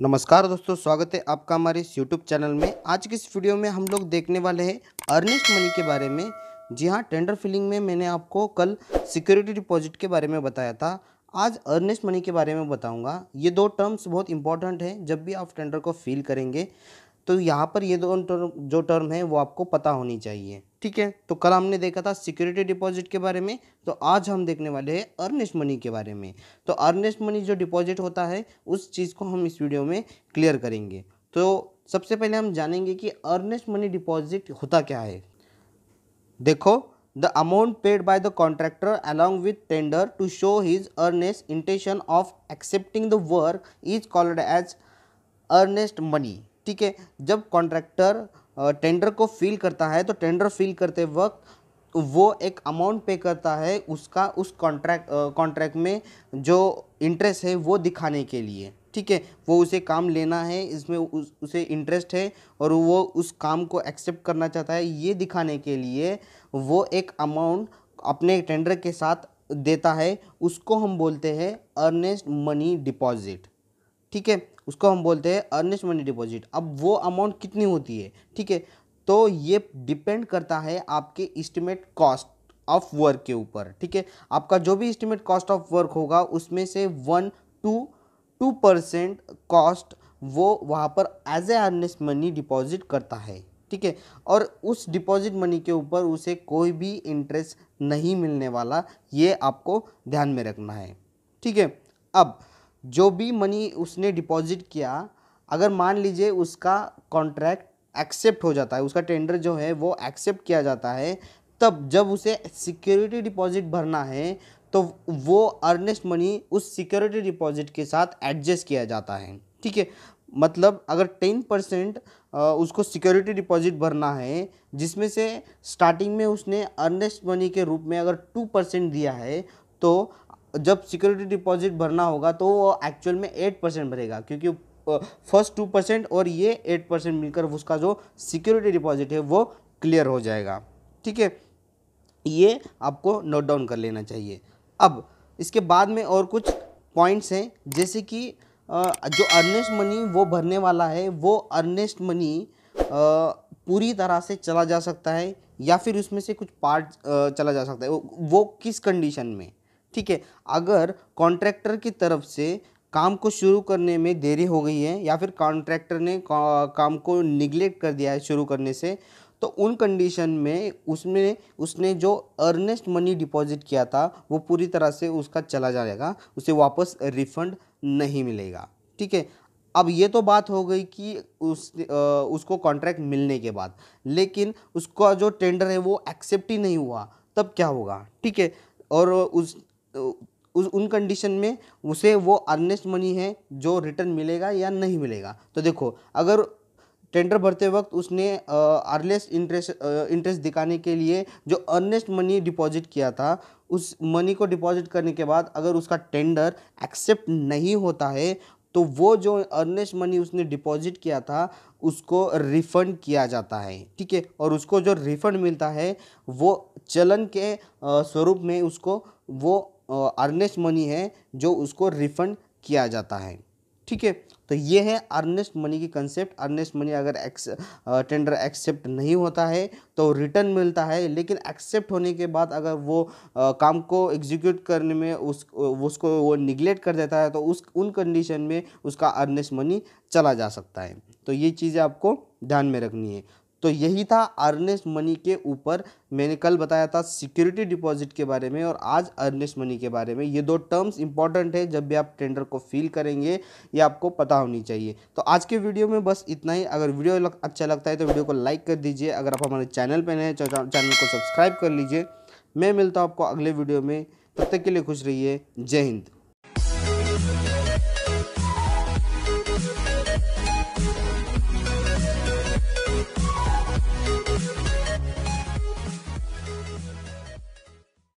नमस्कार दोस्तों स्वागत है आपका हमारे इस यूट्यूब चैनल में आज के इस वीडियो में हम लोग देखने वाले हैं अर्निस्ट मनी के बारे में जी हाँ टेंडर फिलिंग में मैंने आपको कल सिक्योरिटी डिपॉजिट के बारे में बताया था आज अर्निस्ट मनी के बारे में बताऊंगा ये दो टर्म्स बहुत इंपॉर्टेंट हैं जब भी आप टेंडर को फिल करेंगे तो यहाँ पर ये दोनों टर्म जो टर्म है वो आपको पता होनी चाहिए ठीक है तो कल हमने देखा था सिक्योरिटी डिपॉजिट के बारे में तो आज हम देखने वाले हैं अर्नेस्ट मनी के बारे में तो अर्नेस्ट मनी जो डिपॉजिट होता है उस चीज़ को हम इस वीडियो में क्लियर करेंगे तो सबसे पहले हम जानेंगे कि अर्नेस्ट मनी डिपॉजिट होता क्या है देखो the amount paid by the contractor along with tender to show his earnest intention of accepting the work is called as earnest money ठीक है जब कॉन्ट्रैक्टर टेंडर को फिल करता है तो टेंडर फिल करते वक्त वो एक अमाउंट पे करता है उसका उस कॉन्ट्रैक्ट कॉन्ट्रैक्ट में जो इंटरेस्ट है वो दिखाने के लिए ठीक है वो उसे काम लेना है इसमें उस, उसे इंटरेस्ट है और वो उस काम को एक्सेप्ट करना चाहता है ये दिखाने के लिए वो एक अमाउंट अपने टेंडर के साथ देता है उसको हम बोलते हैं अर्नेस्ट मनी डिपॉजिट ठीक है उसको हम बोलते हैं अर्निस्ट मनी डिपॉजिट अब वो अमाउंट कितनी होती है ठीक है तो ये डिपेंड करता है आपके इस्टीमेट कॉस्ट ऑफ वर्क के ऊपर ठीक है आपका जो भी इस्टीमेट कॉस्ट ऑफ वर्क होगा उसमें से one to two percent cost वो वहाँ पर as a earnest money deposit करता है ठीक है और उस डिपॉजिट मनी के ऊपर उसे कोई भी इंटरेस्ट नहीं मिलने वाला ये आपको ध्यान में रखना है ठीक है अब जो भी मनी उसने डिपॉजिट किया अगर मान लीजिए उसका कॉन्ट्रैक्ट एक्सेप्ट हो जाता है उसका टेंडर जो है वो एक्सेप्ट किया जाता है तब जब उसे सिक्योरिटी डिपॉजिट भरना है तो वो अर्नेस्ट मनी उस सिक्योरिटी डिपॉजिट के साथ एडजस्ट किया जाता है ठीक है मतलब अगर टेन परसेंट उसको सिक्योरिटी डिपॉजिट भरना है जिसमें से स्टार्टिंग में उसने अर्नेस्ट मनी के रूप में अगर टू परसेंट दिया है तो जब सिक्योरिटी डिपॉजिट भरना होगा तो वो एक्चुअल में एट परसेंट भरेगा क्योंकि फर्स्ट टू परसेंट और ये एट परसेंट मिलकर उसका जो सिक्योरिटी डिपॉजिट है वो क्लियर हो जाएगा ठीक है ये आपको नोट डाउन कर लेना चाहिए अब इसके बाद में और कुछ पॉइंट्स हैं जैसे कि जो अर्नेस्ट मनी वो भरने वाला है वो अर्नेस्ट मनी पूरी तरह से चला जा सकता है या फिर उसमें से कुछ पार्ट चला जा सकता है वो किस कंडीशन में ठीक है अगर कॉन्ट्रैक्टर की तरफ से काम को शुरू करने में देरी हो गई है या फिर कॉन्ट्रैक्टर ने काम को निगलेक्ट कर दिया है शुरू करने से तो उन कंडीशन में उसमें उसने जो अर्नेस्ट मनी डिपॉजिट किया था वो पूरी तरह से उसका चला जाएगा उसे वापस रिफंड नहीं मिलेगा ठीक है अब ये तो बात हो गई कि उस आ, उसको कॉन्ट्रैक्ट मिलने के बाद लेकिन उसका जो टेंडर है वो एक्सेप्ट ही नहीं हुआ तब क्या होगा ठीक है और उस उस उन कंडीशन में उसे वो अर्नेस्ट मनी है जो रिटर्न मिलेगा या नहीं मिलेगा तो देखो अगर टेंडर भरते वक्त उसने अर्नेस्ट इंटरेस्ट इंटरेस्ट दिखाने के लिए जो अर्नेस्ट मनी डिपॉजिट किया था उस मनी को डिपॉजिट करने के बाद अगर उसका टेंडर एक्सेप्ट नहीं होता है तो वो जो अर्नेस्ट मनी उसने डिपॉजिट किया था उसको रिफ़ंड किया जाता है ठीक है और उसको जो रिफ़ंड मिलता है वो चलन के स्वरूप में उसको वो अर्नेस मनी है जो उसको रिफंड किया जाता है ठीक है तो ये है अर्नेस्ट मनी की कंसेप्ट अर्नेस्ट मनी अगर एक्स टेंडर एक्सेप्ट नहीं होता है तो रिटर्न मिलता है लेकिन एक्सेप्ट होने के बाद अगर वो आ, काम को एग्जीक्यूट करने में उस उसको वो निगलेक्ट कर देता है तो उस उन कंडीशन में उसका अर्नेस्ट मनी चला जा सकता है तो ये चीज़ें आपको ध्यान में रखनी है तो यही था अर्नेस्ट मनी के ऊपर मैंने कल बताया था सिक्योरिटी डिपॉजिट के बारे में और आज अर्नेस्ट मनी के बारे में ये दो टर्म्स इंपॉर्टेंट है जब भी आप टेंडर को फील करेंगे ये आपको पता होनी चाहिए तो आज के वीडियो में बस इतना ही अगर वीडियो लग, अच्छा लगता है तो वीडियो को लाइक कर दीजिए अगर आप हमारे चैनल पर नए तो चैनल को सब्सक्राइब कर लीजिए मैं मिलता हूँ आपको अगले वीडियो में तब तक के लिए खुश रहिए जय हिंद